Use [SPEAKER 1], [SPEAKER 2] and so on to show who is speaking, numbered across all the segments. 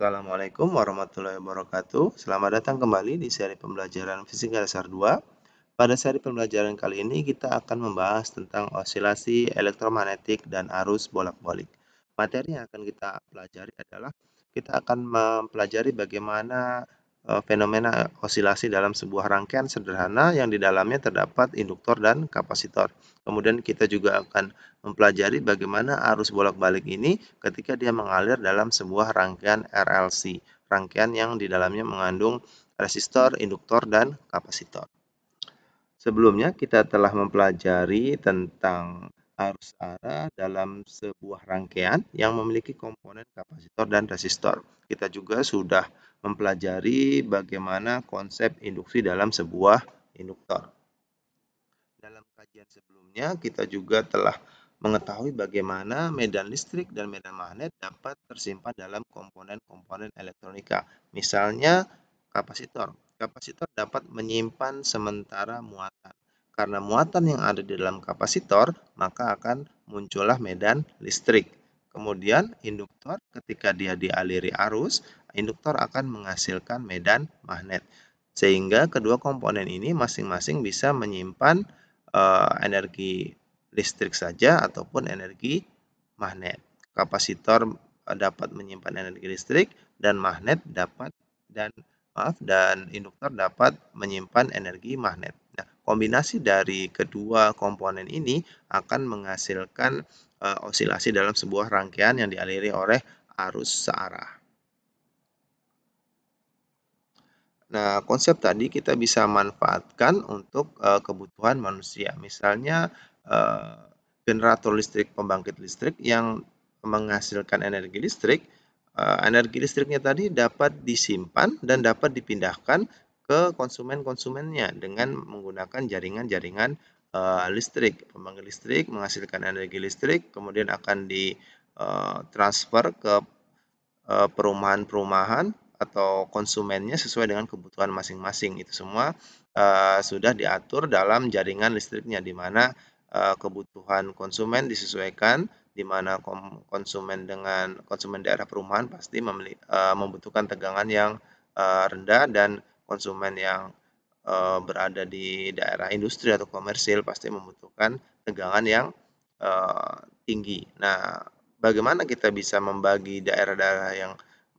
[SPEAKER 1] Assalamualaikum warahmatullahi wabarakatuh. Selamat datang kembali di seri pembelajaran Fisika Dasar 2. Pada seri pembelajaran kali ini kita akan membahas tentang osilasi elektromagnetik dan arus bolak-balik. Materi yang akan kita pelajari adalah kita akan mempelajari bagaimana Eh, fenomena osilasi dalam sebuah rangkaian sederhana yang di dalamnya terdapat induktor dan kapasitor. Kemudian kita juga akan mempelajari bagaimana arus bolak-balik ini ketika dia mengalir dalam sebuah rangkaian RLC, rangkaian yang di dalamnya mengandung resistor, induktor, dan kapasitor. Sebelumnya kita telah mempelajari tentang arus arah dalam sebuah rangkaian yang memiliki komponen kapasitor dan resistor. Kita juga sudah mempelajari bagaimana konsep induksi dalam sebuah induktor. Dalam kajian sebelumnya, kita juga telah mengetahui bagaimana medan listrik dan medan magnet dapat tersimpan dalam komponen-komponen elektronika. Misalnya kapasitor. Kapasitor dapat menyimpan sementara muatan. Karena muatan yang ada di dalam kapasitor, maka akan muncullah medan listrik. Kemudian induktor ketika dia dialiri arus, induktor akan menghasilkan medan magnet. Sehingga kedua komponen ini masing-masing bisa menyimpan uh, energi listrik saja ataupun energi magnet. Kapasitor eh, dapat menyimpan energi listrik dan magnet dapat dan maaf dan induktor dapat menyimpan energi magnet kombinasi dari kedua komponen ini akan menghasilkan e, eh, osilasi dalam sebuah rangkaian yang dialiri oleh arus searah. Nah, konsep tadi kita bisa manfaatkan untuk e, kebutuhan manusia. Misalnya e, generator listrik pembangkit listrik yang menghasilkan energi listrik, e, energi listriknya tadi dapat disimpan dan dapat dipindahkan ke konsumen-konsumennya dengan menggunakan jaringan-jaringan uh, listrik. Pembangkit listrik menghasilkan energi listrik, kemudian akan ditransfer eh, ke eh, perumahan-perumahan atau konsumennya sesuai dengan kebutuhan masing-masing. Itu semua sudah diatur dalam jaringan listriknya, di mana kebutuhan konsumen disesuaikan, di mana konsumen dengan konsumen daerah perumahan pasti membutuhkan tegangan yang rendah dan konsumen yang e, berada di daerah industri atau komersil pasti membutuhkan tegangan yang e, tinggi. Nah, bagaimana kita bisa membagi daerah-daerah yang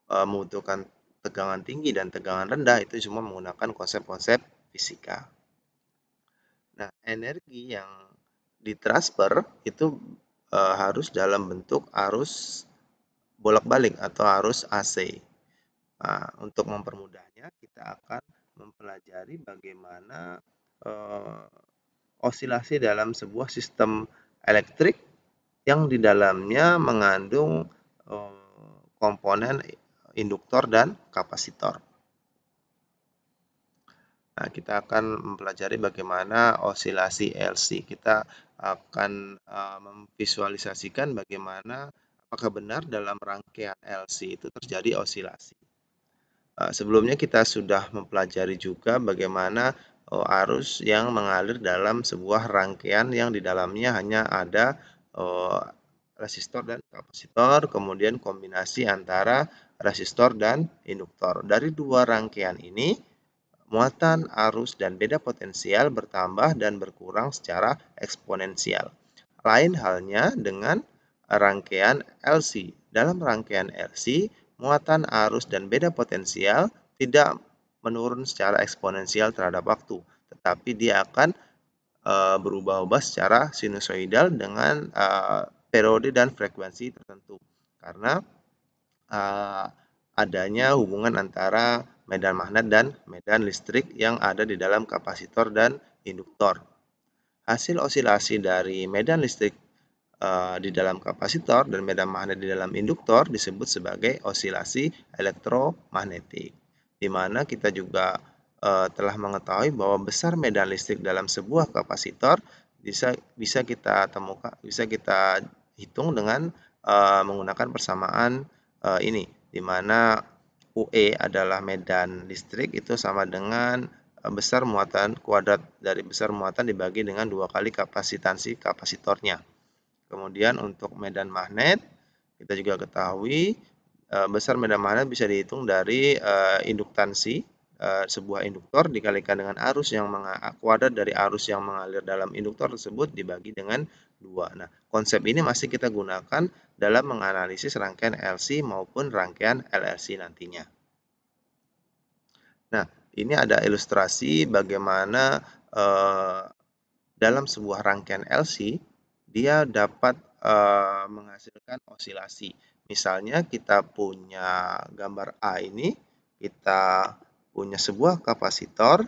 [SPEAKER 1] e, membutuhkan tegangan tinggi dan tegangan rendah itu cuma menggunakan konsep-konsep fisika. Nah, energi yang ditransfer itu e, harus dalam bentuk arus bolak-balik atau arus AC. Nah, untuk mempermudahnya, kita akan mempelajari bagaimana eh, osilasi dalam sebuah sistem elektrik yang di dalamnya mengandung eh, komponen induktor dan kapasitor. Nah, kita akan mempelajari bagaimana osilasi LC. Kita akan uh, memvisualisasikan bagaimana apakah benar dalam rangkaian LC itu terjadi osilasi. Eh, sebelumnya kita sudah mempelajari juga bagaimana eh, arus yang mengalir dalam sebuah rangkaian yang di dalamnya hanya ada eh, resistor dan kapasitor, kemudian kombinasi antara resistor dan induktor. Dari dua rangkaian ini, muatan, arus, dan beda potensial bertambah dan berkurang secara eksponensial. Lain halnya dengan rangkaian LC. Dalam rangkaian LC, muatan arus dan beda potensial tidak menurun secara eksponensial terhadap waktu, tetapi dia akan eh, berubah-ubah secara sinusoidal dengan e, periode dan frekuensi tertentu. Karena e, adanya hubungan antara medan magnet dan medan listrik yang ada di dalam kapasitor dan induktor. Hasil osilasi dari medan listrik Eh, di dalam kapasitor dan medan magnet di dalam induktor disebut sebagai osilasi elektromagnetik. Di mana kita juga uh, telah mengetahui bahwa besar medan listrik dalam sebuah kapasitor bisa bisa kita temukan bisa kita hitung dengan uh, menggunakan persamaan uh, ini di mana UE adalah medan listrik itu sama dengan besar muatan kuadrat dari besar muatan dibagi dengan dua kali kapasitansi kapasitornya. Kemudian untuk medan magnet, kita juga ketahui eh, besar medan magnet bisa dihitung dari eh, induktansi eh, sebuah induktor dikalikan dengan arus yang kuadrat dari arus yang mengalir dalam induktor tersebut dibagi dengan dua. Nah, konsep ini masih kita gunakan dalam menganalisis rangkaian LC maupun rangkaian LLC nantinya. Nah, ini ada ilustrasi bagaimana eh, dalam sebuah rangkaian LC dia dapat uh, menghasilkan osilasi. Misalnya kita punya gambar A ini, kita punya sebuah kapasitor,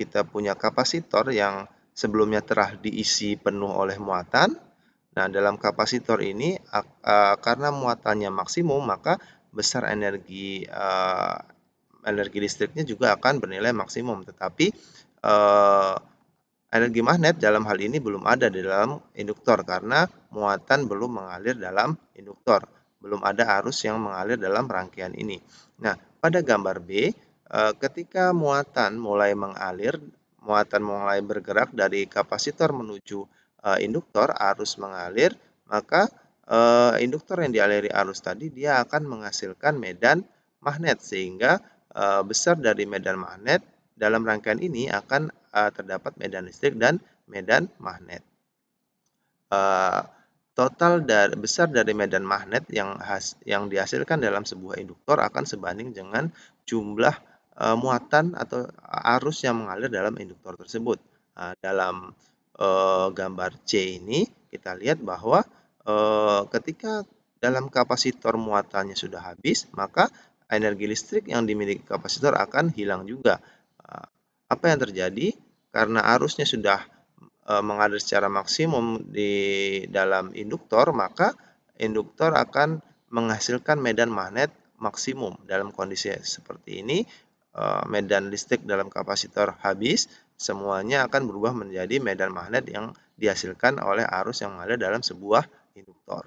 [SPEAKER 1] kita punya kapasitor yang sebelumnya telah diisi penuh oleh muatan. Nah, dalam kapasitor ini eh, karena muatannya maksimum, maka besar energi eh, energi listriknya juga akan bernilai maksimum. Tetapi Energi magnet ya? dalam hal ini belum ada di dalam induktor karena muatan belum mengalir dalam induktor. Belum ada arus yang mengalir dalam rangkaian ini. Nah, pada gambar B, eh, ketika muatan mulai mengalir, muatan mulai bergerak dari kapasitor menuju eh, induktor, arus mengalir, maka eh, induktor yang dialiri arus tadi dia akan menghasilkan medan magnet sehingga besar dari medan magnet dalam rangkaian ini akan Eh, terdapat medan listrik dan medan magnet. Eh, total dari, besar dari medan magnet yang has, yang dihasilkan dalam sebuah induktor akan sebanding dengan jumlah eh, muatan atau arus yang mengalir dalam induktor tersebut. dalam gambar C ini kita lihat bahwa ketika dalam kapasitor muatannya sudah habis, maka energi listrik yang dimiliki kapasitor akan hilang juga. Apa yang terjadi? Karena arusnya sudah e, mengalir secara maksimum di dalam induktor, maka induktor akan menghasilkan medan magnet maksimum dalam kondisi seperti ini e, medan listrik dalam kapasitor habis semuanya akan berubah menjadi medan magnet yang dihasilkan oleh arus yang mengalir dalam sebuah induktor.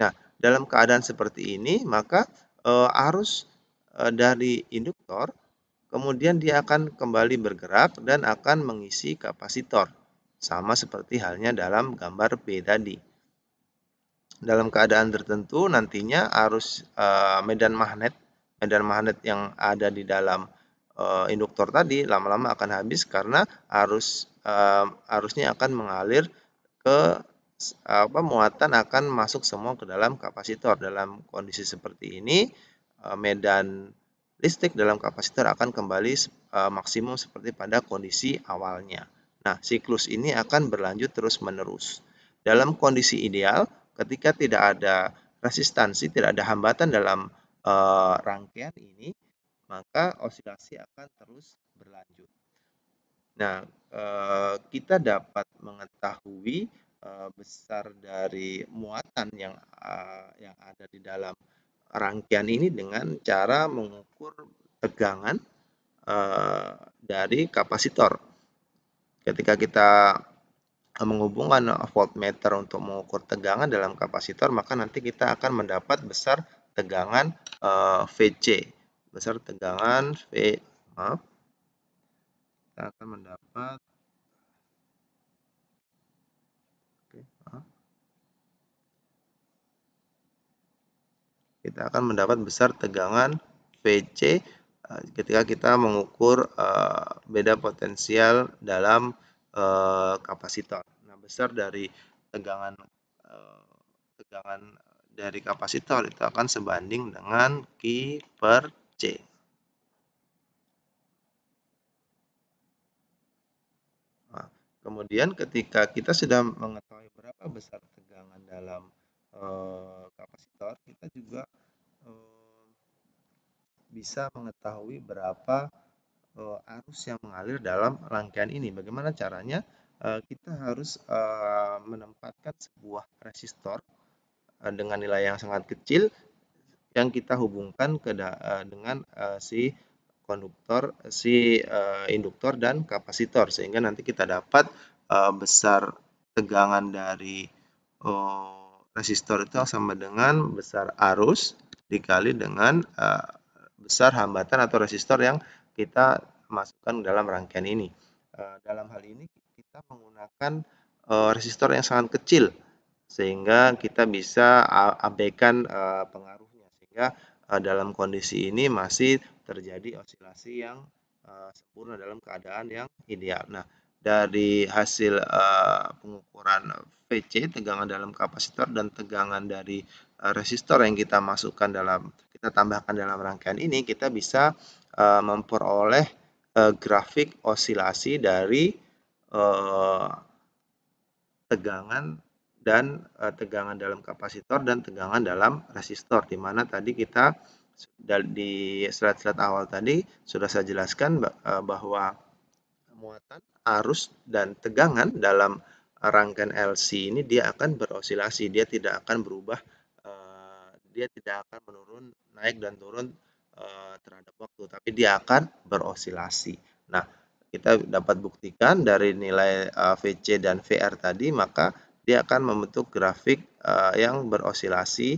[SPEAKER 1] Nah, dalam keadaan seperti ini maka e, arus dari induktor kemudian dia akan kembali bergerak dan akan mengisi kapasitor. Sama seperti halnya dalam gambar B tadi. Dalam keadaan tertentu nantinya arus e, medan magnet, medan magnet yang ada di dalam e, induktor tadi lama-lama akan habis karena arus e, arusnya akan mengalir ke apa muatan akan masuk semua ke dalam kapasitor. Dalam kondisi seperti ini medan listrik dalam kapasitor akan kembali e, maksimum seperti pada kondisi awalnya. Nah, siklus ini akan berlanjut terus-menerus. Dalam kondisi ideal, ketika tidak ada resistansi, tidak ada hambatan dalam uh, rangkaian ini, maka osilasi akan terus berlanjut. Nah, uh, kita dapat mengetahui besar dari muatan yang yang ada di dalam rangkaian ini dengan cara mengukur tegangan uh, dari kapasitor. Ketika kita menghubungkan voltmeter untuk mengukur tegangan dalam kapasitor, maka nanti kita akan mendapat besar tegangan uh, VC. Besar tegangan V, maaf, kita akan mendapat kita akan mendapat besar tegangan VC eh, ketika kita mengukur eh, beda potensial dalam eh, kapasitor. Nah, besar dari tegangan tegangan dari kapasitor itu akan sebanding dengan Q per C. Nah, kemudian ketika kita sudah mengetahui berapa besar tegangan dalam Eh, kapasitor kita juga eh, bisa mengetahui berapa eh, arus yang mengalir dalam rangkaian ini. Bagaimana caranya? kita harus menempatkan sebuah resistor dengan nilai yang sangat kecil yang kita hubungkan ke dengan si konduktor, si induktor dan kapasitor sehingga nanti kita dapat besar tegangan dari resistor itu sama dengan besar arus dikali dengan uh, besar hambatan atau resistor yang kita masukkan dalam rangkaian ini. Uh, dalam hal ini kita menggunakan uh, resistor yang sangat kecil sehingga kita bisa abaikan uh, pengaruhnya sehingga uh, dalam kondisi ini masih terjadi osilasi yang uh, sempurna dalam keadaan yang ideal. Nah, dari hasil uh, pengukuran VC tegangan dalam kapasitor dan tegangan dari uh, resistor yang kita masukkan dalam kita tambahkan dalam rangkaian ini kita bisa uh, memperoleh uh, grafik osilasi dari uh, tegangan dan uh, tegangan dalam kapasitor dan tegangan dalam resistor di mana tadi kita di slide-slide awal tadi sudah saya jelaskan bahwa muatan, arus, dan tegangan dalam rangkaian LC ini dia akan berosilasi, dia tidak akan berubah, eh, dia tidak akan menurun, naik dan turun eh, terhadap waktu, tapi dia akan berosilasi. Nah, kita dapat buktikan dari nilai eh, VC dan VR tadi, maka dia akan membentuk grafik yang berosilasi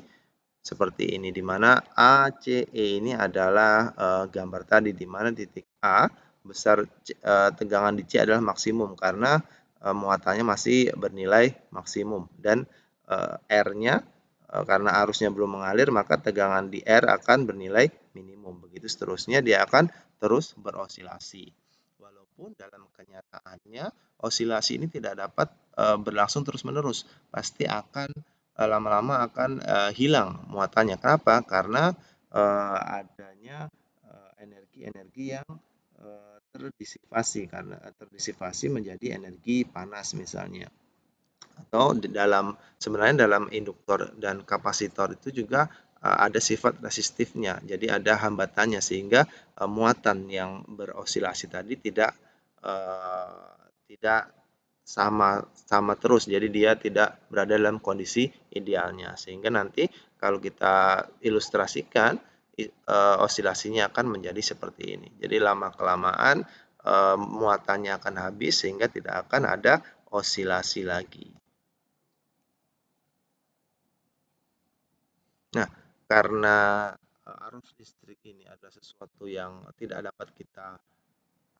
[SPEAKER 1] seperti ini, di mana ACE ini adalah gambar tadi, di mana titik A besar eh, tegangan di C adalah maksimum karena eh, muatannya masih bernilai maksimum dan eh, R-nya karena arusnya belum mengalir maka tegangan di R akan bernilai minimum. Begitu seterusnya dia akan terus berosilasi. Walaupun dalam kenyataannya osilasi ini tidak dapat berlangsung terus-menerus, pasti akan lama-lama akan hilang muatannya. Kenapa? Karena adanya energi-energi yang Eh, terdisipasi karena terdisipasi menjadi energi panas misalnya atau di dalam sebenarnya dalam induktor dan kapasitor itu juga eh, ada sifat resistifnya jadi ada hambatannya sehingga eh, muatan yang berosilasi tadi tidak tidak sama sama terus jadi dia tidak berada dalam kondisi idealnya sehingga nanti kalau kita ilustrasikan uh, eh, osilasinya akan menjadi seperti ini. Jadi lama kelamaan uh, eh, muatannya akan habis sehingga tidak akan ada osilasi lagi. Nah, karena arus listrik ini adalah sesuatu yang tidak dapat kita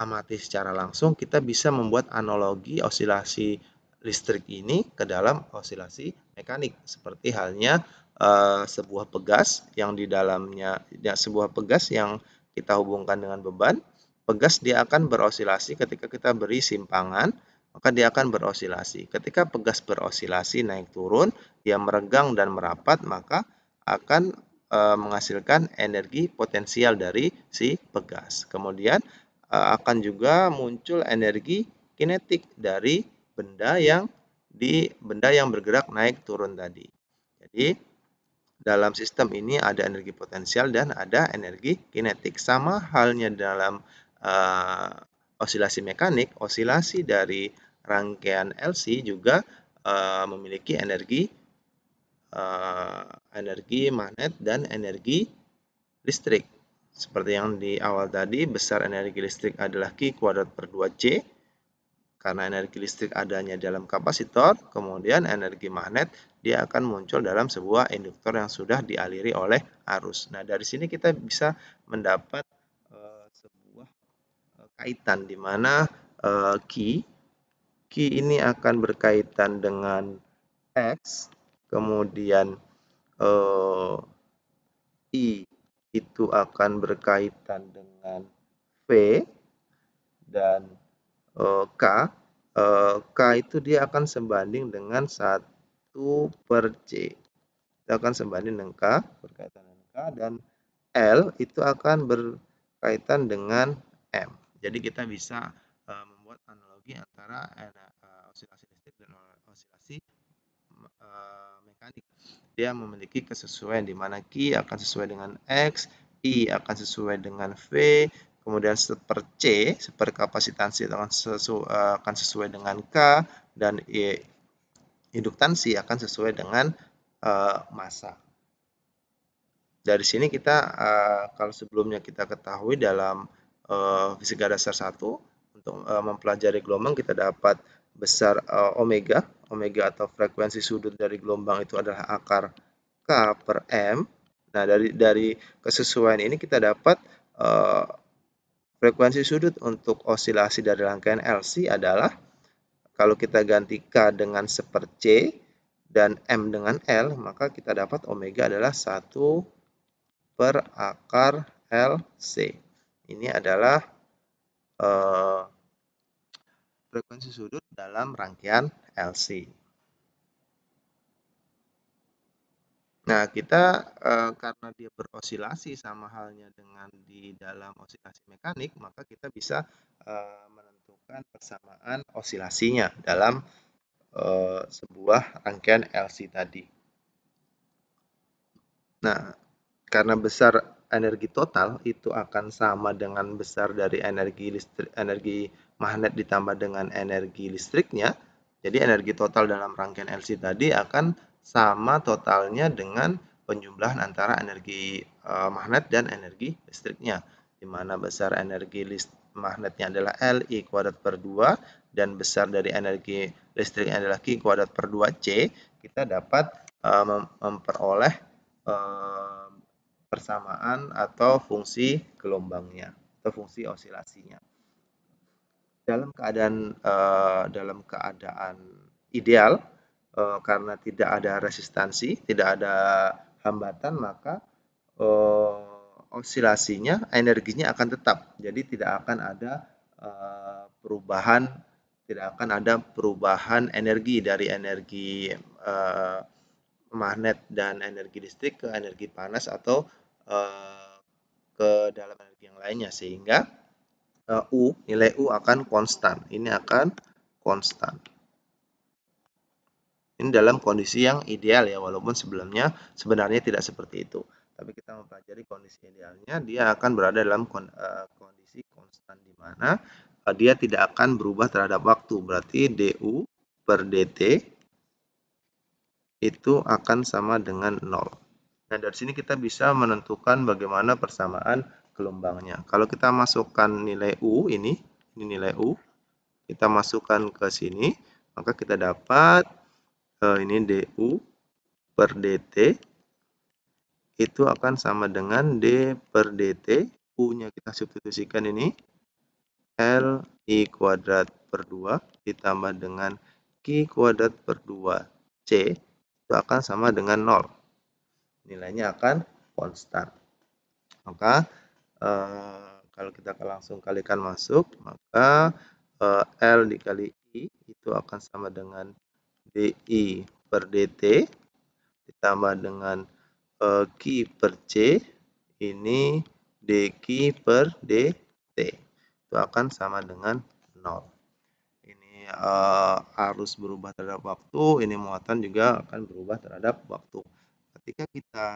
[SPEAKER 1] amati secara langsung, kita bisa membuat analogi osilasi listrik ini ke dalam osilasi mekanik, seperti halnya Eh, sebuah pegas yang di dalamnya ya, sebuah pegas yang kita hubungkan dengan beban, pegas dia akan berosilasi ketika kita beri simpangan, maka dia akan berosilasi. Ketika pegas berosilasi naik turun, dia meregang dan merapat, maka akan e, menghasilkan energi potensial dari si pegas. Kemudian e, akan juga muncul energi kinetik dari benda yang di benda yang bergerak naik turun tadi. Jadi dalam sistem ini ada energi potensial dan ada energi kinetik. Sama halnya dalam uh, osilasi mekanik, osilasi dari rangkaian LC juga uh, memiliki energi uh, energi magnet dan energi listrik. Seperti yang di awal tadi, besar energi listrik adalah Q kuadrat per 2C, karena energi listrik adanya dalam kapasitor, kemudian energi magnet dia akan muncul dalam sebuah induktor yang sudah dialiri oleh arus. Nah, dari sini kita bisa mendapat uh, sebuah uh, kaitan di mana eh, Q, ini akan berkaitan dengan X, kemudian uh, I itu akan berkaitan dengan V, dan Eh, K, eh, K itu dia akan sebanding dengan 1 per C. Itu akan sebanding dengan K, berkaitan dengan K, dan L itu akan berkaitan dengan M. Jadi kita bisa eh, membuat analogi antara osilasi listrik dan osilasi mekanik. Dia memiliki kesesuaian di mana Q akan sesuai dengan X, I akan sesuai dengan V, kemudian seper C, seper kapasitansi akan sesuai, eh, akan sesuai dengan K, dan E, induktansi akan sesuai dengan e, massa. Dari sini kita, e, kalau sebelumnya kita ketahui dalam e, fisika dasar 1, untuk e, mempelajari gelombang kita dapat besar e, omega, omega atau frekuensi sudut dari gelombang itu adalah akar K per M. Nah, dari dari kesesuaian ini kita dapat Frekuensi sudut untuk osilasi dari rangkaian LC adalah kalau kita ganti K dengan seper C dan M dengan L, maka kita dapat omega adalah 1 per akar LC. Ini adalah eh, frekuensi sudut dalam rangkaian LC. Nah, kita eh, karena dia berosilasi sama halnya dengan di dalam osilasi mekanik, maka kita bisa eh, menentukan persamaan osilasinya dalam eh, sebuah rangkaian LC tadi. Nah, karena besar energi total itu akan sama dengan besar dari energi listrik energi magnet ditambah dengan energi listriknya. Jadi energi total dalam rangkaian LC tadi akan sama totalnya dengan penjumlahan antara energi e, magnet dan energi listriknya di mana besar energi list magnetnya adalah L I kuadrat per 2 dan besar dari energi listriknya adalah Q kuadrat per 2 C kita dapat e, memperoleh e, persamaan atau fungsi gelombangnya atau fungsi osilasinya dalam keadaan dalam keadaan ideal uh, karena tidak ada resistansi, tidak ada hambatan, maka uh, eh, osilasinya, energinya akan tetap. Jadi tidak akan ada uh, perubahan, tidak akan ada perubahan energi dari energi uh, magnet dan energi listrik ke energi panas atau uh, ke dalam energi yang lainnya sehingga uh, U nilai U akan konstan ini akan konstan ini dalam kondisi yang ideal ya, walaupun sebelumnya sebenarnya tidak seperti itu. Tapi kita mempelajari kondisi idealnya, dia akan berada dalam eh, kondisi konstan di mana eh, dia tidak akan berubah terhadap waktu. Berarti DU per DT itu akan sama dengan nol. Nah, dari sini kita bisa menentukan bagaimana persamaan gelombangnya. Kalau kita masukkan nilai U ini, ini nilai U, kita masukkan ke sini, maka kita dapat Eh, ini DU per DT itu akan sama dengan D per DT U-nya kita substitusikan ini L I kuadrat per 2 ditambah dengan Q kuadrat per 2 C itu akan sama dengan 0 nilainya akan konstan maka e, kalau kita langsung kalikan masuk maka e, L dikali I itu akan sama dengan DI per DT ditambah dengan e, per C ini DQ per DT itu akan sama dengan nol ini e, arus berubah terhadap waktu ini muatan juga akan berubah terhadap waktu ketika kita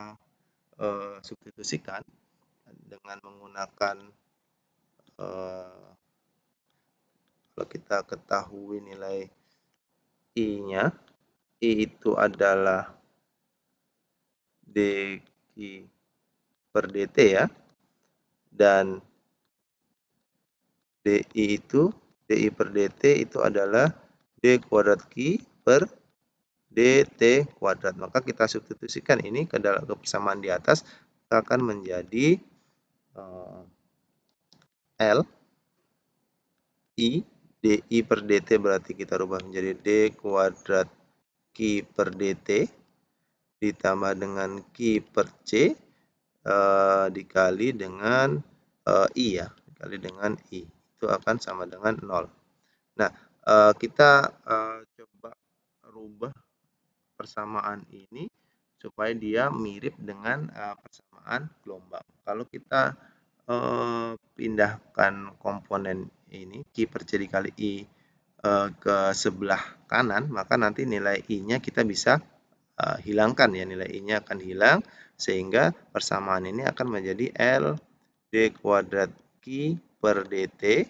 [SPEAKER 1] e, substitusikan dengan menggunakan e, kalau kita ketahui nilai I-nya. Ya. I itu adalah DQ per DT ya. Dan DI itu, DI per DT itu adalah D kuadrat Q per DT kuadrat. Maka kita substitusikan ini ke dalam kepersamaan di atas akan menjadi eh, L I DI per DT berarti kita rubah menjadi D kuadrat Q per DT ditambah dengan Q per C eh, dikali dengan eh, I ya dikali dengan I itu akan sama dengan nol. nah eh, kita coba rubah persamaan ini supaya dia mirip dengan persamaan gelombang kalau kita pindahkan komponen ini kiper jadi kali i e, ke sebelah kanan maka nanti nilai i-nya kita bisa e, hilangkan ya nilai i-nya akan hilang sehingga persamaan ini akan menjadi L D kuadrat Q per DT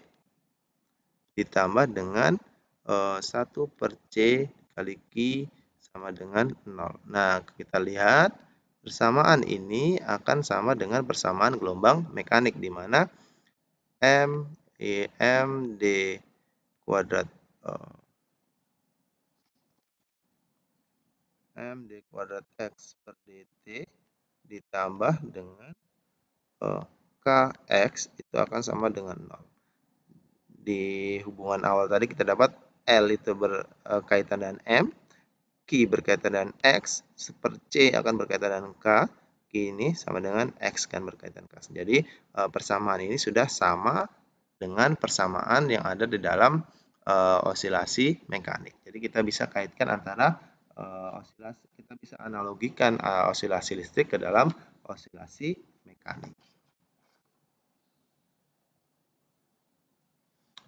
[SPEAKER 1] ditambah dengan e, eh, 1 per C kali Q sama dengan 0. Nah, kita lihat persamaan ini akan sama dengan persamaan gelombang mekanik di mana M d kuadrat uh, d kuadrat X per DT ditambah dengan eh, k x itu akan sama dengan 0. Di hubungan awal tadi kita dapat L itu berkaitan eh, dengan M, Q berkaitan dengan X, seper C akan berkaitan dengan K, Q ini sama dengan X kan berkaitan dengan K. Jadi persamaan ini sudah sama dengan persamaan yang ada di dalam uh, eh, osilasi mekanik. Jadi kita bisa kaitkan antara uh, eh, osilasi, kita bisa analogikan uh, eh, osilasi listrik ke dalam osilasi mekanik.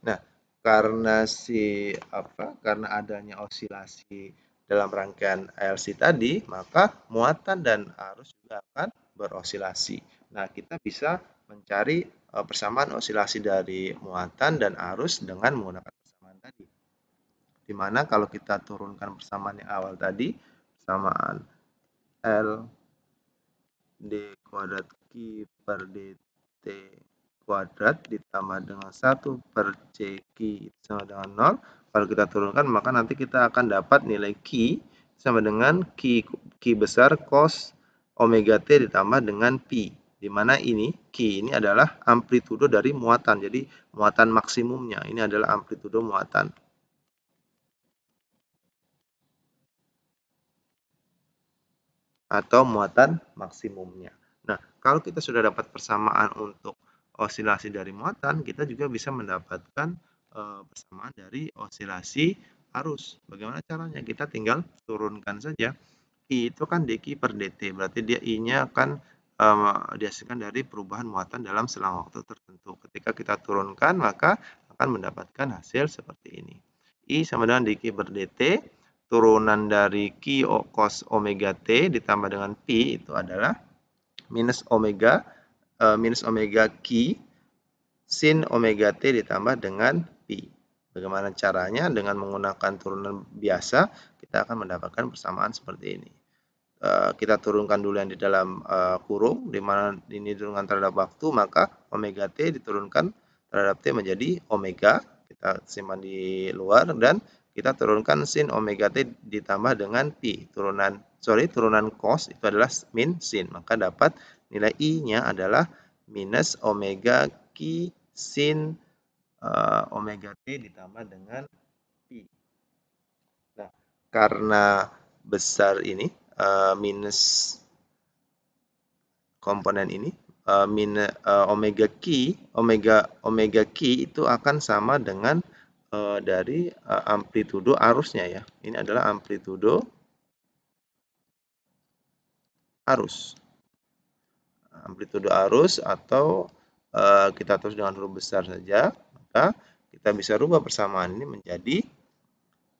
[SPEAKER 1] Nah, karena si apa? Karena adanya osilasi dalam rangkaian LC tadi, maka muatan dan arus juga akan berosilasi. Nah, kita bisa mencari Eh, persamaan osilasi dari muatan dan arus dengan menggunakan persamaan tadi. Dimana kalau kita turunkan persamaan yang awal tadi, persamaan L D kuadrat Q per DT kuadrat ditambah dengan 1 per c Q sama dengan 0. Kalau kita turunkan, maka nanti kita akan dapat nilai Q sama dengan Q, Q besar cos omega T ditambah dengan Pi di mana ini Q ini adalah amplitudo dari muatan. Jadi muatan maksimumnya ini adalah amplitudo muatan. atau muatan maksimumnya. Nah, kalau kita sudah dapat persamaan untuk osilasi dari muatan, kita juga bisa mendapatkan e, persamaan dari osilasi arus. Bagaimana caranya? Kita tinggal turunkan saja. I itu kan dq per dt, berarti dia I-nya akan Eh, dihasilkan dari perubahan muatan dalam selang waktu tertentu. Ketika kita turunkan, maka akan mendapatkan hasil seperti ini. I sama dengan dq ber dt, turunan dari Q cos omega t ditambah dengan P itu adalah minus omega, eh, minus omega Q sin omega t ditambah dengan P. Bagaimana caranya? Dengan menggunakan turunan biasa, kita akan mendapatkan persamaan seperti ini. Eh, kita turunkan dulu yang di dalam uh, kurung, di mana ini turunkan terhadap waktu, maka omega t diturunkan terhadap t menjadi omega, kita simpan di luar, dan kita turunkan sin omega t ditambah dengan pi, turunan sorry turunan cos itu adalah min sin, maka dapat nilai i-nya adalah minus omega q sin uh, omega t ditambah dengan pi. Nah, karena besar ini uh, minus komponen ini uh, min uh, omega k omega omega k itu akan sama dengan uh, dari uh, amplitudo arusnya ya. Ini adalah amplitudo arus. Amplitudo arus atau uh, kita terus dengan huruf besar saja, maka kita bisa rubah persamaan ini menjadi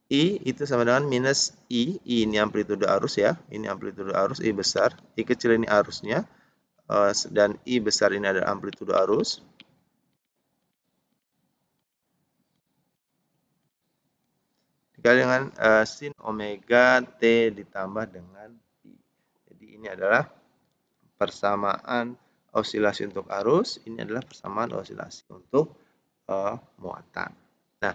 [SPEAKER 1] I itu sama dengan minus I. I ini amplitude arus ya. Ini amplitude arus I besar. I kecil ini arusnya. Eh, dan I besar ini adalah amplitude arus. Dikali dengan eh, sin omega T ditambah dengan I. Jadi ini adalah persamaan osilasi untuk arus. Ini adalah persamaan osilasi untuk eh, muatan. Nah,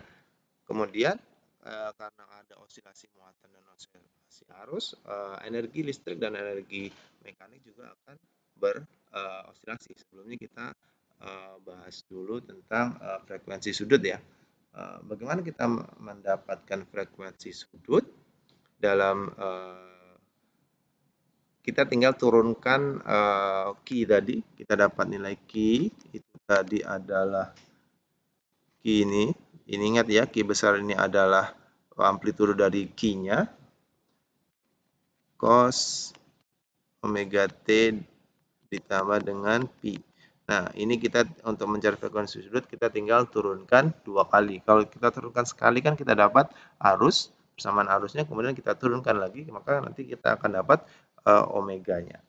[SPEAKER 1] kemudian Eh, karena ada osilasi muatan dan osilasi arus, uh, energi listrik dan energi mekanik juga akan berosilasi. Eh, uh, Sebelumnya kita uh, bahas dulu tentang uh, frekuensi sudut ya. Uh, bagaimana kita mendapatkan frekuensi sudut dalam uh, kita tinggal turunkan uh, tadi, kita dapat nilai key, itu tadi adalah key ini ini ingat ya, Q besar ini adalah amplitudo dari Q-nya. Cos omega T ditambah dengan Pi. Nah, ini kita untuk mencari frekuensi sudut, kita tinggal turunkan dua kali. Kalau kita turunkan sekali kan kita dapat arus, persamaan arusnya, kemudian kita turunkan lagi, maka nanti kita akan dapat uh, omeganya.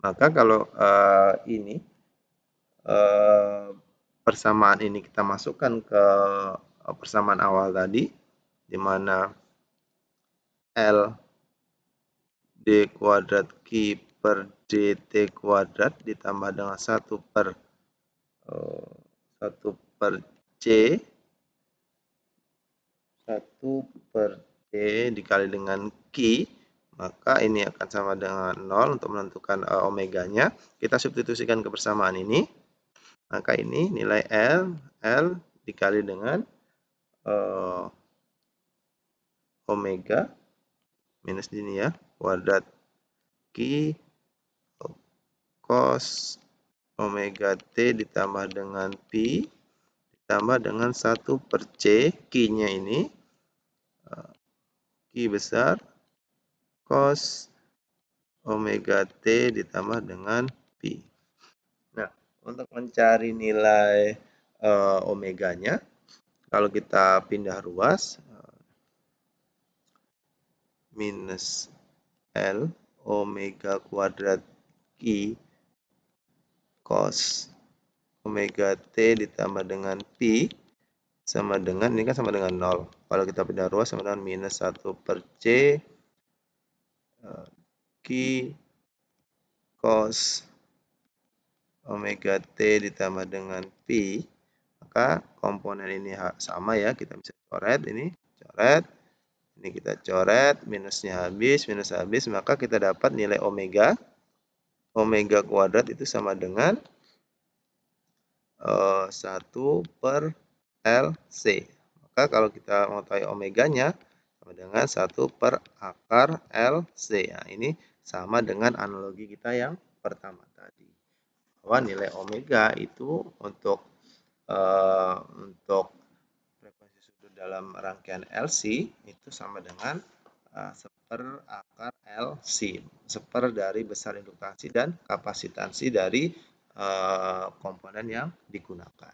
[SPEAKER 1] Maka kalau uh, ini, uh, persamaan ini kita masukkan ke eh, persamaan awal tadi, di mana L D kuadrat Q per DT kuadrat ditambah dengan 1 per 1 eh, per C 1 per C dikali dengan Q maka ini akan sama dengan 0 untuk menentukan eh, omeganya. Kita substitusikan ke persamaan ini angka ini nilai L L dikali dengan uh, omega minus ini ya kuadrat Q cos omega T ditambah dengan Pi ditambah dengan 1 per C Q-nya ini uh, besar cos omega T ditambah dengan Pi untuk mencari nilai uh, omeganya kalau kita pindah ruas eh, minus L omega kuadrat I cos omega T ditambah dengan Pi sama dengan, ini kan sama dengan 0. Kalau kita pindah ruas sama dengan minus 1 per C uh, Q cos omega T ditambah dengan Pi, maka komponen ini sama ya, kita bisa coret ini, coret, ini kita coret, minusnya habis, minus habis, maka kita dapat nilai omega, omega kuadrat itu sama dengan uh, eh, 1 per LC. Maka kalau kita mau mengetahui omeganya, sama dengan 1 per akar LC. Nah, ini sama dengan analogi kita yang pertama tadi bahwa nilai omega itu untuk uh, untuk frekuensi sudut dalam rangkaian LC itu sama dengan uh, seper akar LC, seper dari besar induktansi dan kapasitansi dari uh, komponen yang digunakan.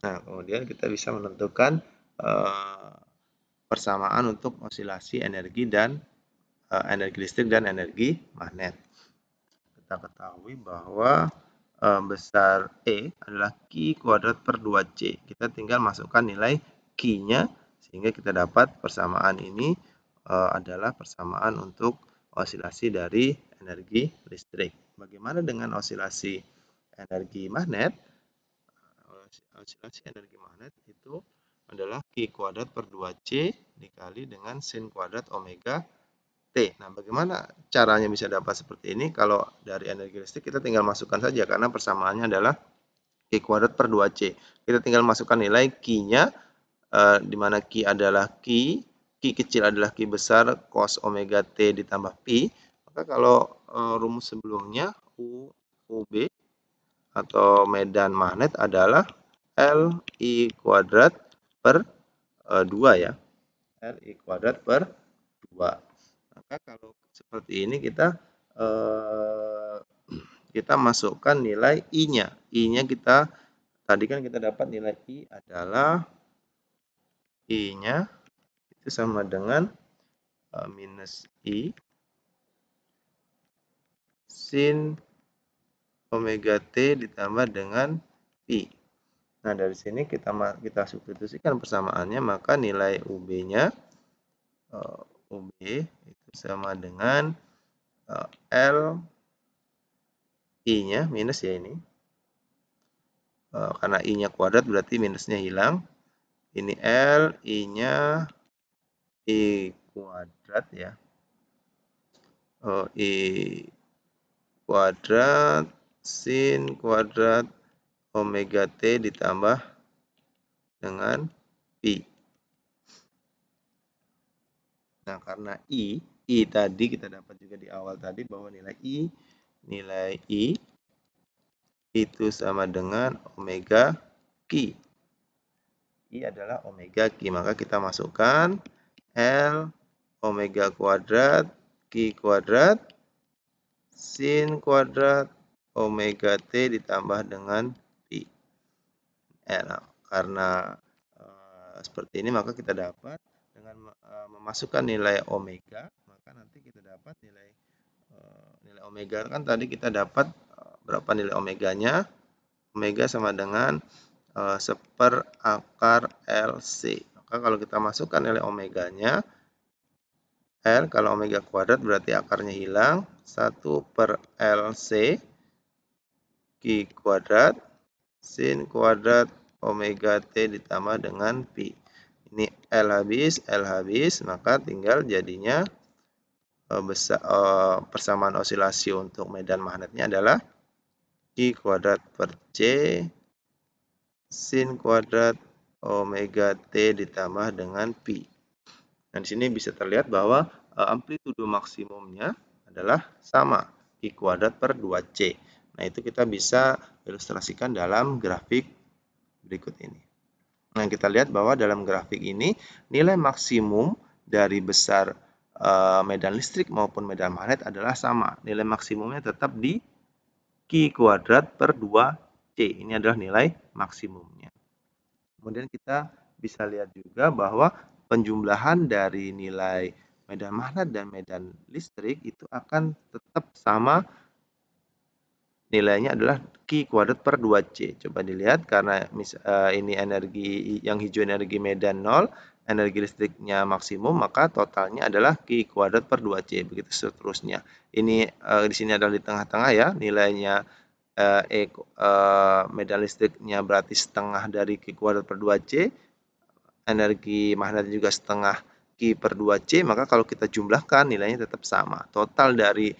[SPEAKER 1] Nah, kemudian kita bisa menentukan uh, persamaan untuk osilasi energi dan Eh, energi listrik dan energi magnet. Kita ketahui bahwa eh, besar E adalah Q kuadrat per 2C. Kita tinggal masukkan nilai Q-nya sehingga kita dapat persamaan ini eh, adalah persamaan untuk osilasi dari energi listrik. Bagaimana dengan osilasi energi magnet? Osilasi energi magnet itu adalah Q kuadrat per 2C dikali dengan sin kuadrat omega T. Nah, bagaimana caranya bisa dapat seperti ini? Kalau dari energi listrik kita tinggal masukkan saja karena persamaannya adalah Q kuadrat per 2C. Kita tinggal masukkan nilai Q-nya eh, di mana Q adalah Q, Q kecil adalah Q besar cos omega T ditambah P. Maka kalau eh, rumus sebelumnya U UB atau medan magnet adalah L I kuadrat per eh, 2 ya. L I kuadrat per 2 kalau seperti ini kita eh, kita masukkan nilai i-nya. I-nya kita tadi kan kita dapat nilai i adalah i-nya itu sama dengan eh, minus i sin omega t ditambah dengan pi. Nah, dari sini kita kita substitusikan persamaannya, maka nilai UB-nya uh, eh, UB sama dengan uh, L I-nya minus ya ini. Uh, karena I-nya kuadrat berarti minusnya hilang. Ini L I-nya I kuadrat ya. Uh, I kuadrat sin kuadrat omega T ditambah dengan Pi. Nah, karena I i tadi kita dapat juga di awal tadi bahwa nilai i nilai i itu sama dengan omega q. I adalah omega q, maka kita masukkan L omega kuadrat q kuadrat sin kuadrat omega t ditambah dengan pi. L. Karena e, seperti ini maka kita dapat dengan e, memasukkan nilai omega maka nanti kita dapat nilai eh, nilai omega kan tadi kita dapat eh, berapa nilai omeganya omega sama dengan uh, seper akar LC maka kalau kita masukkan nilai omeganya L kalau omega kuadrat berarti akarnya hilang 1 per LC Q kuadrat sin kuadrat omega T ditambah dengan Pi ini L habis, L habis, maka tinggal jadinya Eh, eh, persamaan osilasi untuk medan magnetnya adalah Q kuadrat per C sin kuadrat omega T ditambah dengan Pi. Dan sini bisa terlihat bahwa eh, amplitudo maksimumnya adalah sama, Q kuadrat per 2C. Nah, itu kita bisa ilustrasikan dalam grafik berikut ini. Nah, kita lihat bahwa dalam grafik ini, nilai maksimum dari besar Eh, medan listrik maupun medan magnet adalah sama. Nilai maksimumnya tetap di Q kuadrat per 2C. Ini adalah nilai maksimumnya. Kemudian kita bisa lihat juga bahwa penjumlahan dari nilai medan magnet dan medan listrik itu akan tetap sama nilainya adalah Q kuadrat per 2C. Coba dilihat karena eh, ini energi yang hijau energi medan 0, energi listriknya maksimum maka totalnya adalah Q kuadrat per 2C begitu seterusnya. Ini uh, di sini adalah di tengah-tengah ya nilainya uh, e uh, medan listriknya berarti setengah dari Q kuadrat per 2C energi magnet juga setengah Q per 2C maka kalau kita jumlahkan nilainya tetap sama. Total dari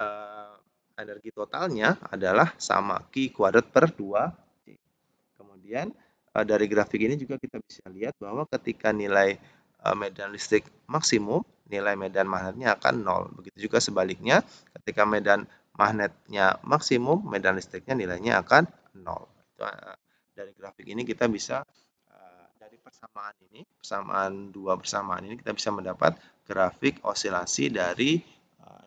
[SPEAKER 1] uh, energi totalnya adalah sama Q kuadrat per 2C. Kemudian Eh, dari grafik ini juga kita bisa lihat bahwa ketika nilai eh, medan listrik maksimum, nilai medan magnetnya akan nol. Begitu juga sebaliknya, ketika medan magnetnya maksimum, medan listriknya nilainya akan nol. Eh, dari grafik ini kita bisa dari persamaan ini, persamaan dua persamaan ini kita bisa mendapat grafik osilasi dari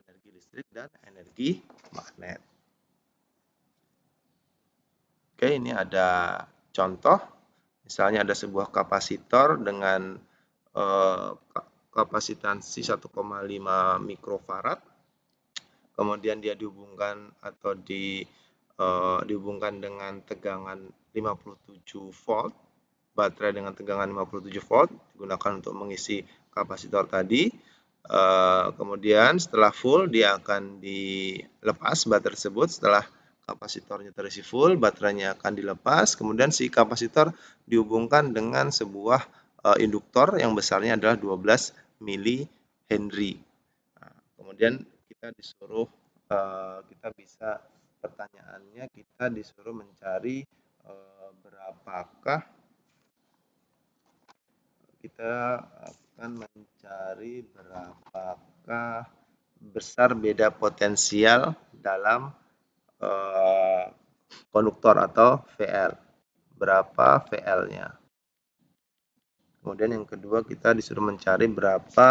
[SPEAKER 1] energi listrik dan energi magnet. Oke, ini ada contoh Misalnya ada sebuah kapasitor dengan eh, kapasitansi 1,5 mikrofarad, kemudian dia dihubungkan atau di eh, dihubungkan dengan tegangan 57 volt, baterai dengan tegangan 57 volt digunakan untuk mengisi kapasitor tadi. Eh, kemudian setelah full dia akan dilepas baterai tersebut setelah kapasitornya terisi full, baterainya akan dilepas, kemudian si kapasitor dihubungkan dengan sebuah uh, induktor yang besarnya adalah 12 mili Henry. Nah, kemudian kita disuruh uh, kita bisa pertanyaannya kita disuruh mencari uh, berapakah kita akan mencari berapakah besar beda potensial dalam Eh, konduktor atau VL. Berapa VL-nya. Kemudian yang kedua kita disuruh mencari berapa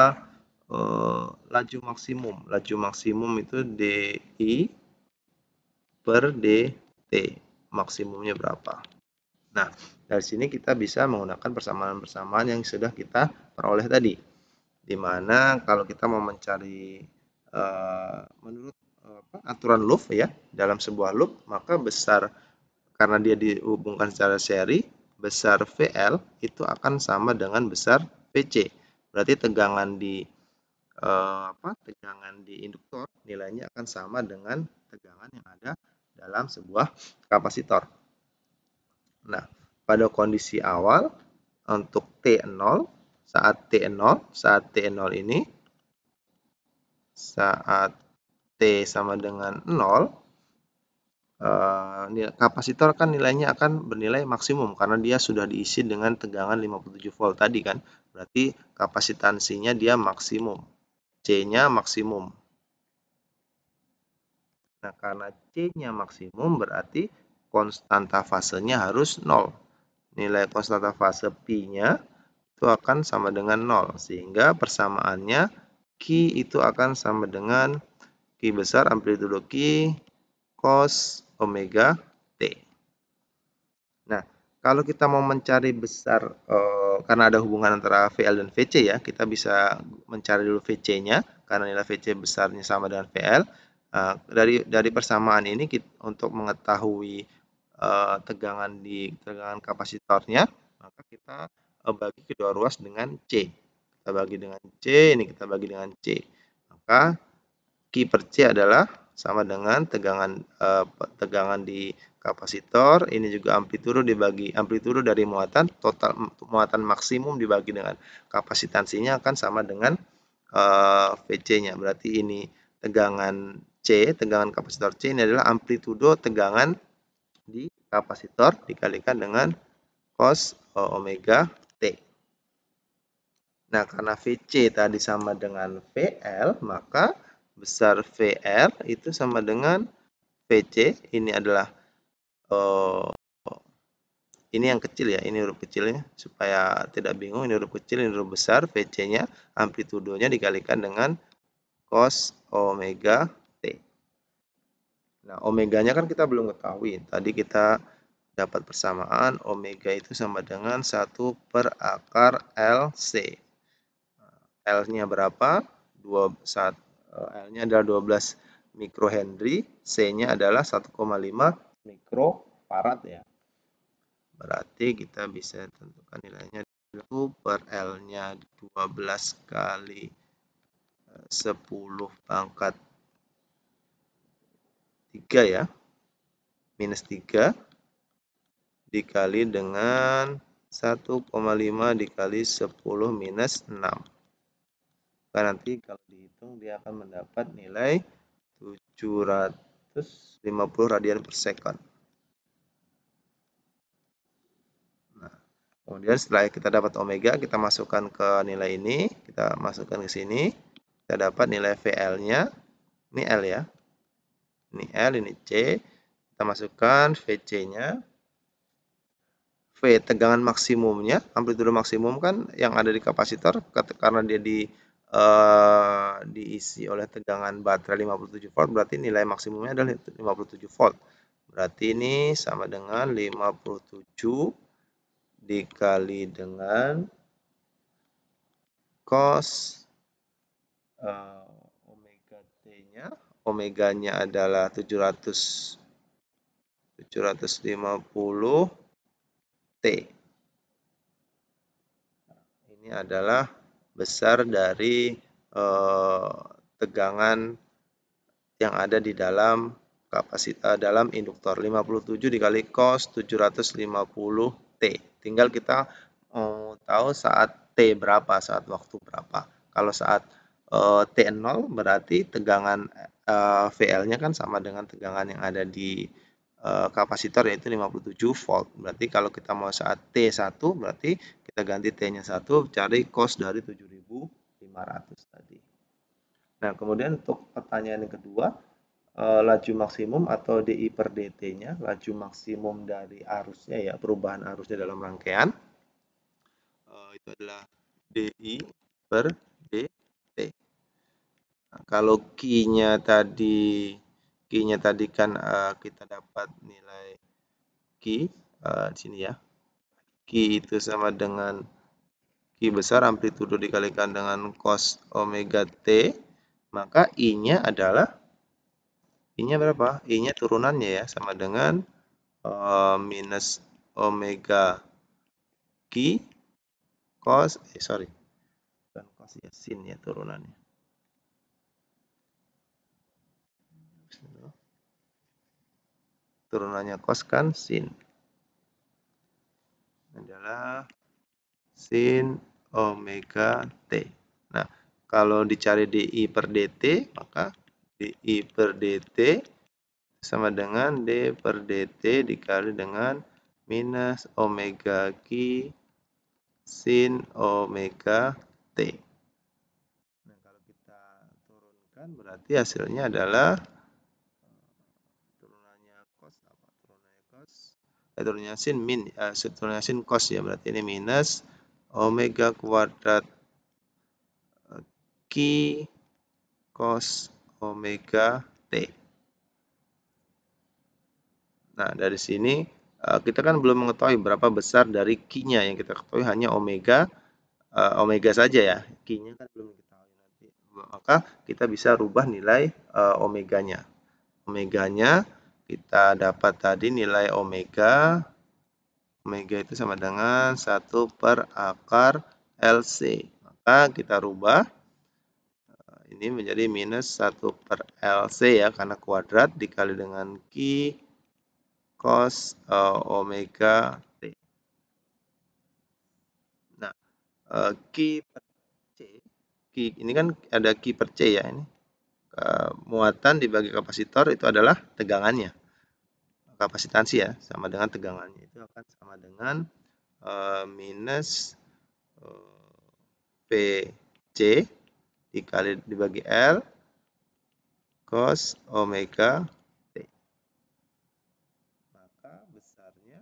[SPEAKER 1] uh, laju maksimum. Laju maksimum itu DI per DT. Maksimumnya berapa. Nah, dari sini kita bisa menggunakan persamaan-persamaan yang sudah kita peroleh tadi. Dimana kalau kita mau mencari uh, menurut aturan loop ya dalam sebuah loop maka besar karena dia dihubungkan secara seri besar VL itu akan sama dengan besar PC berarti tegangan di eh, apa tegangan di induktor nilainya akan sama dengan tegangan yang ada dalam sebuah kapasitor nah pada kondisi awal untuk T0 saat T0 saat T0 ini saat T sama dengan 0, eh, kapasitor kan nilainya akan bernilai maksimum karena dia sudah diisi dengan tegangan 57 volt tadi kan. Berarti kapasitansinya dia maksimum. C-nya maksimum. Nah, karena C-nya maksimum berarti konstanta fasenya harus 0. Nilai konstanta fase p nya itu akan sama dengan 0. Sehingga persamaannya Q itu akan sama dengan Q besar amplitudo Q cos omega T. Nah, kalau kita mau mencari besar eh, karena ada hubungan antara VL dan VC ya, kita bisa mencari dulu VC-nya karena nilai VC besarnya sama dengan VL. Nah, dari dari persamaan ini kita, untuk mengetahui eh, tegangan di tegangan kapasitornya, maka kita eh, bagi kedua ruas dengan C. Kita bagi dengan C, ini kita bagi dengan C. Maka Q per C adalah sama dengan tegangan eh, tegangan di kapasitor ini juga amplitudo dibagi amplitudo dari muatan total muatan maksimum dibagi dengan kapasitansinya akan sama dengan uh, eh, VC-nya berarti ini tegangan C tegangan kapasitor C ini adalah amplitudo tegangan di kapasitor dikalikan dengan cos eh, omega T nah karena VC tadi sama dengan VL maka besar VR itu sama dengan VC. Ini adalah uh, ini yang kecil ya, ini huruf kecilnya supaya tidak bingung ini huruf kecil ini huruf besar VC-nya amplitudonya dikalikan dengan cos omega t. Nah, omeganya kan kita belum ketahui. Tadi kita dapat persamaan omega itu sama dengan 1 per akar LC. Nah, L-nya berapa? 21 L-nya adalah 12 mikrohenry, C-nya adalah 1,5 mikrofarad ya. Berarti kita bisa tentukan nilainya 1 per L-nya 12 kali 10 eh, pangkat 3 ya. Minus 3 dikali dengan 1,5 dikali 10 minus 6 maka nanti kalau dihitung dia akan mendapat nilai 750 radian per second. Nah, kemudian setelah kita dapat omega, kita masukkan ke nilai ini, kita masukkan ke sini, kita dapat nilai VL-nya, ini L ya, ini L, ini C, kita masukkan VC-nya, V tegangan maksimumnya, amplitudo maksimum kan yang ada di kapasitor karena dia di uh, diisi oleh tegangan baterai 57 volt berarti nilai maksimumnya adalah 57 volt berarti ini sama dengan 57 dikali dengan cos uh, eh, omega t-nya omeganya adalah 700 750 t nah, ini adalah besar dari eh, tegangan yang ada di dalam kapasitas dalam induktor 57 dikali cos 750 t. Tinggal kita eh, tahu saat t berapa, saat waktu berapa. Kalau saat eh, t0 berarti tegangan eh, VL-nya kan sama dengan tegangan yang ada di eh, kapasitor yaitu 57 volt. Berarti kalau kita mau saat T1 berarti kita ganti T-nya 1, cari cost dari 7.500 tadi. Nah, kemudian untuk pertanyaan yang kedua, eh, laju maksimum atau DI per DT-nya, laju maksimum dari arusnya ya, perubahan arusnya dalam rangkaian, eh, itu adalah DI per DT. Nah, kalau Q-nya tadi, Q-nya tadi kan eh, kita dapat nilai Q, di sini ya, Q itu sama dengan Q besar amplitudo dikalikan dengan cos omega T, maka I-nya adalah I-nya berapa? I-nya turunannya ya, sama dengan uh, minus omega Q cos, eh sorry, bukan cos ya, sin ya turunannya. Turunannya cos kan sin adalah sin omega t. Nah, kalau dicari DI per DT, maka DI per DT sama dengan D per DT dikali dengan minus omega Q sin omega T. Nah, kalau kita turunkan berarti hasilnya adalah Saturn sin min uh, eh, Saturn yasin cos ya berarti ini minus omega kuadrat Ki eh, cos omega T. Nah, dari sini eh, kita kan belum mengetahui berapa besar dari kinya Yang kita ketahui hanya omega omega saja ya. kinya kan belum diketahui nanti. Maka kita bisa rubah nilai uh, omeganya. Omeganya kita dapat tadi nilai omega. Omega itu sama dengan 1 per akar LC. Maka kita rubah. Eh, ini menjadi minus 1 per LC ya, karena kuadrat dikali dengan Q cos uh, omega T. Nah, uh, Q per C. Q, ini kan ada Q per C ya ini. Eh, muatan dibagi kapasitor itu adalah tegangannya kapasitansi ya sama dengan tegangannya itu akan sama dengan uh, minus uh, eh, PC dikali dibagi L cos omega T maka besarnya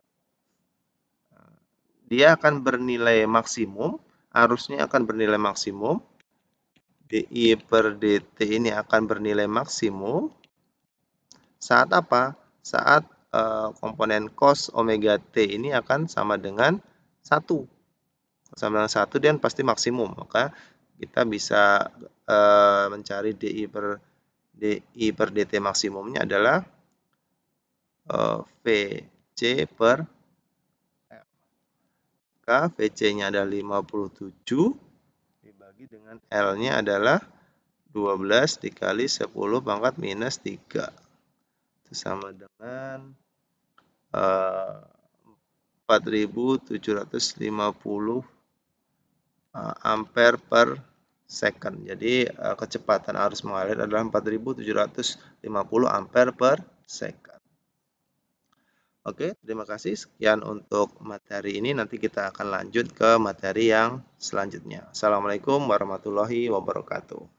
[SPEAKER 1] dia akan bernilai maksimum arusnya akan bernilai maksimum DI per DT ini akan bernilai maksimum saat apa? Saat e, komponen cos omega T ini akan sama dengan 1. Sama dengan 1 dan pasti maksimum. Maka kita bisa e, mencari DI per DI per DT maksimumnya adalah e, eh, VC per K, VC-nya ada 57 dibagi dengan L-nya adalah 12 dikali 10 pangkat minus 3. Itu sama dengan uh, 4750 uh, ampere per second. Jadi uh, kecepatan arus mengalir adalah 4750 ampere per second. Oke, terima kasih. Sekian untuk materi ini. Nanti kita akan lanjut ke materi yang selanjutnya. Assalamualaikum warahmatullahi wabarakatuh.